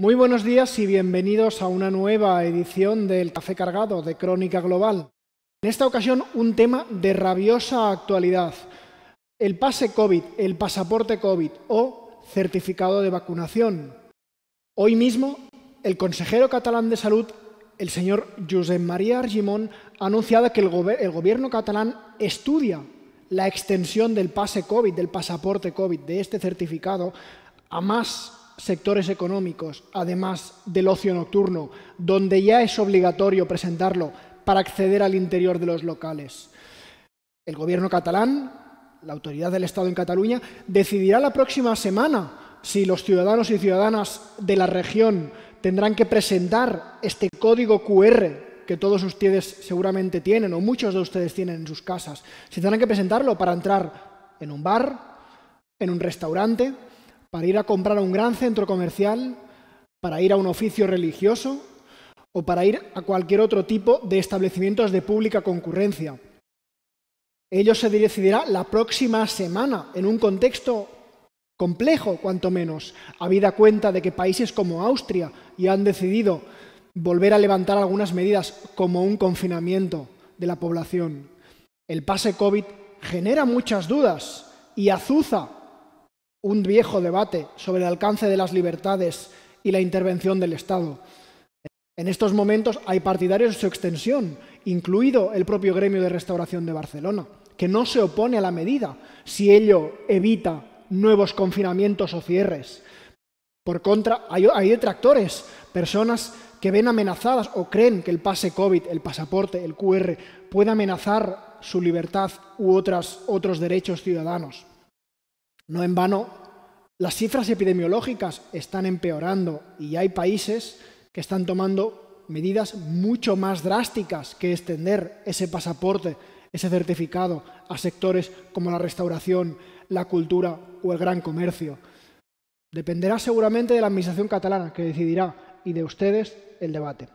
Muy buenos días y bienvenidos a una nueva edición del Café Cargado de Crónica Global. En esta ocasión un tema de rabiosa actualidad, el pase COVID, el pasaporte COVID o certificado de vacunación. Hoy mismo, el consejero catalán de salud, el señor Josep María Argimón, ha anunciado que el, el gobierno catalán estudia la extensión del pase COVID, del pasaporte COVID, de este certificado, a más sectores económicos, además del ocio nocturno, donde ya es obligatorio presentarlo para acceder al interior de los locales. El gobierno catalán, la autoridad del Estado en Cataluña, decidirá la próxima semana si los ciudadanos y ciudadanas de la región tendrán que presentar este código QR que todos ustedes seguramente tienen o muchos de ustedes tienen en sus casas. Si tendrán que presentarlo para entrar en un bar, en un restaurante, para ir a comprar a un gran centro comercial, para ir a un oficio religioso o para ir a cualquier otro tipo de establecimientos de pública concurrencia. Ello se decidirá la próxima semana, en un contexto complejo, cuanto menos, habida cuenta de que países como Austria ya han decidido volver a levantar algunas medidas como un confinamiento de la población. El pase COVID genera muchas dudas y azuza un viejo debate sobre el alcance de las libertades y la intervención del Estado. En estos momentos hay partidarios de su extensión, incluido el propio gremio de restauración de Barcelona, que no se opone a la medida si ello evita nuevos confinamientos o cierres. Por contra, hay, detractores, personas que ven amenazadas o creen que el pase COVID, el pasaporte, el QR, puede amenazar su libertad u otros derechos ciudadanos. No en vano, las cifras epidemiológicas están empeorando y hay países que están tomando medidas mucho más drásticas que extender ese pasaporte, ese certificado a sectores como la restauración, la cultura o el gran comercio. Dependerá seguramente de la Administración catalana, que decidirá, y de ustedes el debate.